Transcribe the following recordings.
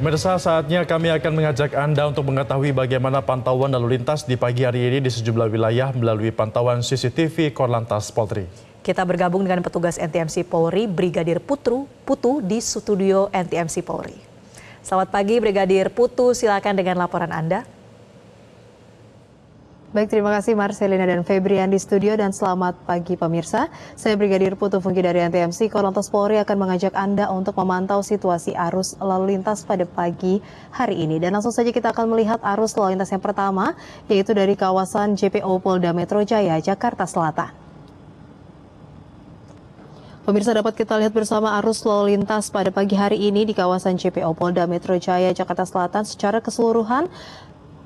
Pemirsa, saatnya kami akan mengajak Anda untuk mengetahui bagaimana pantauan lalu lintas di pagi hari ini di sejumlah wilayah melalui pantauan CCTV Korlantas Polri. Kita bergabung dengan petugas NTMC Polri, Brigadir Putru Putu di studio NTMC Polri. Selamat pagi Brigadir Putu, silakan dengan laporan Anda. Baik, terima kasih Marcelina dan Febrian di studio dan selamat pagi pemirsa. Saya Brigadir Putu Fungki dari NTMC, Korlantas Polri akan mengajak Anda untuk memantau situasi arus lalu lintas pada pagi hari ini. Dan langsung saja kita akan melihat arus lalu lintas yang pertama, yaitu dari kawasan JPO Polda Metro Jaya, Jakarta Selatan. Pemirsa dapat kita lihat bersama arus lalu lintas pada pagi hari ini di kawasan JPO Polda Metro Jaya, Jakarta Selatan secara keseluruhan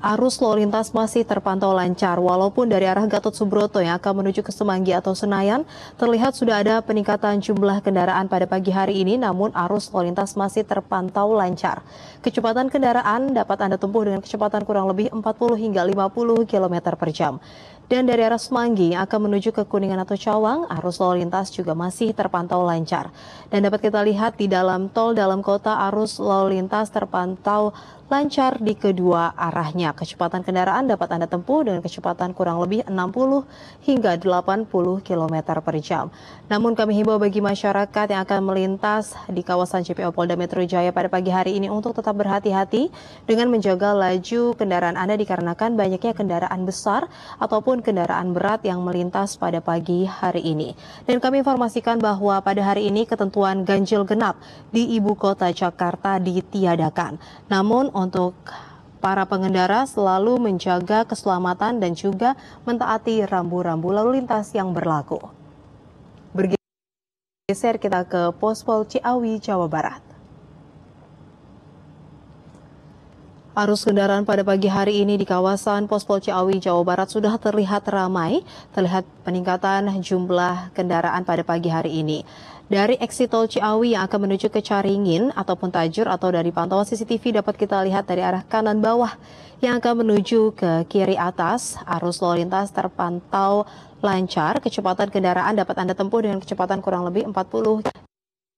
arus lalu lintas masih terpantau lancar walaupun dari arah Gatot Subroto yang akan menuju ke Semanggi atau Senayan terlihat sudah ada peningkatan jumlah kendaraan pada pagi hari ini namun arus lalu lintas masih terpantau lancar. Kecepatan kendaraan dapat Anda tempuh dengan kecepatan kurang lebih 40 hingga 50 km per jam dan dari arah Semanggi akan menuju ke Kuningan atau Cawang, arus lalu lintas juga masih terpantau lancar. Dan dapat kita lihat di dalam tol dalam kota arus lalu lintas terpantau lancar di kedua arahnya. Kecepatan kendaraan dapat Anda tempuh dengan kecepatan kurang lebih 60 hingga 80 km per jam. Namun kami himbau bagi masyarakat yang akan melintas di kawasan JPO Polda Metro Jaya pada pagi hari ini untuk tetap berhati-hati dengan menjaga laju kendaraan Anda dikarenakan banyaknya kendaraan besar ataupun maupun kendaraan berat yang melintas pada pagi hari ini. Dan kami informasikan bahwa pada hari ini ketentuan ganjil genap di ibu kota Jakarta ditiadakan. Namun untuk para pengendara selalu menjaga keselamatan dan juga mentaati rambu-rambu lalu lintas yang berlaku. Bergeser kita ke Pospol Ciawi, Jawa Barat. Arus kendaraan pada pagi hari ini di kawasan Pospol Ciawi, Jawa Barat sudah terlihat ramai, terlihat peningkatan jumlah kendaraan pada pagi hari ini. Dari eksit tol Ciawi yang akan menuju ke Caringin ataupun Tajur atau dari pantauan CCTV dapat kita lihat dari arah kanan bawah yang akan menuju ke kiri atas. Arus lalu lintas terpantau lancar, kecepatan kendaraan dapat Anda tempuh dengan kecepatan kurang lebih 40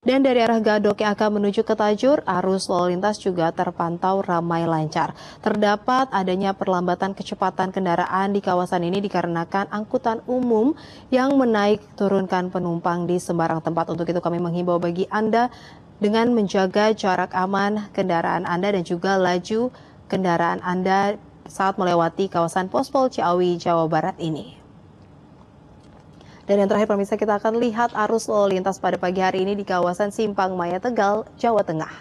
dan dari arah Gadok yang akan menuju ke Tajur, arus lalu lintas juga terpantau ramai lancar. Terdapat adanya perlambatan kecepatan kendaraan di kawasan ini dikarenakan angkutan umum yang menaik turunkan penumpang di sembarang tempat. Untuk itu kami menghimbau bagi Anda dengan menjaga jarak aman kendaraan Anda dan juga laju kendaraan Anda saat melewati kawasan Pospol Ciawi, Jawa Barat ini. Dan yang terakhir pemirsa kita akan lihat arus lalu lintas pada pagi hari ini di kawasan Simpang Maya Tegal, Jawa Tengah.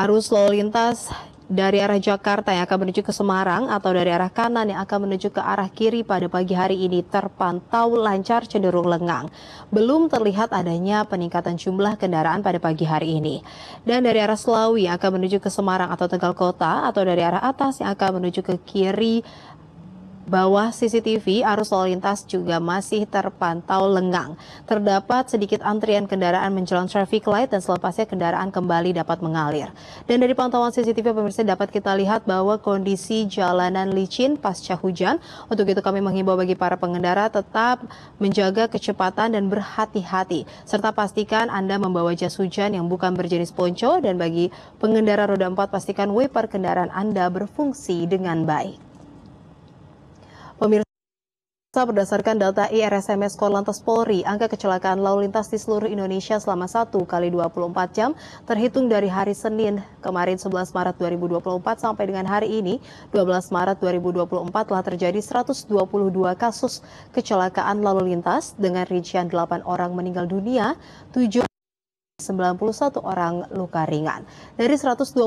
Arus lalu lintas dari arah Jakarta yang akan menuju ke Semarang atau dari arah kanan yang akan menuju ke arah kiri pada pagi hari ini terpantau lancar cenderung lengang. Belum terlihat adanya peningkatan jumlah kendaraan pada pagi hari ini. Dan dari arah Selawi yang akan menuju ke Semarang atau Tegal Kota atau dari arah atas yang akan menuju ke kiri bawah CCTV arus lalu lintas juga masih terpantau lengang. Terdapat sedikit antrian kendaraan menjelang traffic light dan selepasnya kendaraan kembali dapat mengalir. Dan dari pantauan CCTV pemirsa dapat kita lihat bahwa kondisi jalanan licin pasca hujan. Untuk itu kami menghimbau bagi para pengendara tetap menjaga kecepatan dan berhati-hati serta pastikan Anda membawa jas hujan yang bukan berjenis ponco dan bagi pengendara roda 4 pastikan wiper kendaraan Anda berfungsi dengan baik. Pemirsa berdasarkan data IRSMS Korlantas Polri, angka kecelakaan lalu lintas di seluruh Indonesia selama 1 kali 24 jam terhitung dari hari Senin kemarin 11 Maret 2024 sampai dengan hari ini 12 Maret 2024 telah terjadi 122 kasus kecelakaan lalu lintas dengan rincian 8 orang meninggal dunia, 7 91 orang luka ringan. Dari 122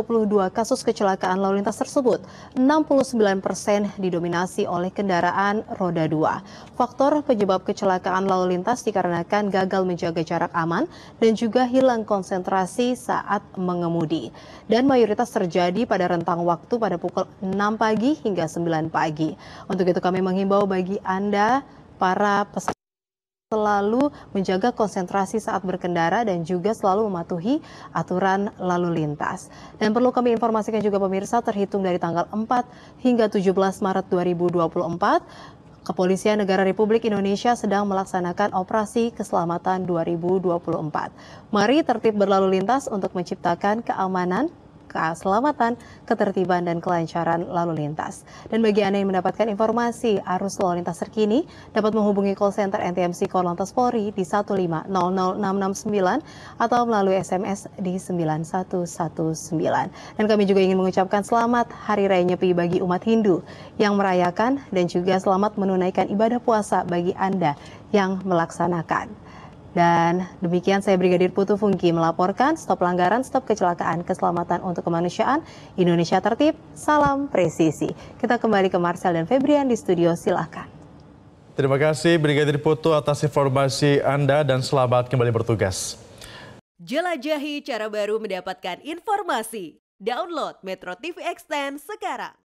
kasus kecelakaan lalu lintas tersebut, 69 persen didominasi oleh kendaraan roda 2. Faktor penyebab kecelakaan lalu lintas dikarenakan gagal menjaga jarak aman dan juga hilang konsentrasi saat mengemudi. Dan mayoritas terjadi pada rentang waktu pada pukul 6 pagi hingga 9 pagi. Untuk itu kami menghimbau bagi Anda para peserta selalu menjaga konsentrasi saat berkendara dan juga selalu mematuhi aturan lalu lintas. Dan perlu kami informasikan juga pemirsa terhitung dari tanggal 4 hingga 17 Maret 2024 Kepolisian Negara Republik Indonesia sedang melaksanakan operasi keselamatan 2024. Mari tertib berlalu lintas untuk menciptakan keamanan keselamatan, ketertiban, dan kelancaran lalu lintas. Dan bagi Anda yang mendapatkan informasi arus lalu lintas terkini, dapat menghubungi call center NTMC Korlantas Polri di 1500669 atau melalui SMS di 9119. Dan kami juga ingin mengucapkan selamat Hari Raya Nyepi bagi umat Hindu yang merayakan dan juga selamat menunaikan ibadah puasa bagi Anda yang melaksanakan. Dan demikian saya Brigadir Putu Fungki melaporkan stop pelanggaran, stop kecelakaan, keselamatan untuk kemanusiaan, Indonesia tertib, salam presisi. Kita kembali ke Marcel dan Febrian di studio, silahkan. Terima kasih Brigadir Putu atas informasi Anda dan selamat kembali bertugas. Jelajahi cara baru mendapatkan informasi. Download Metro TV Extend sekarang.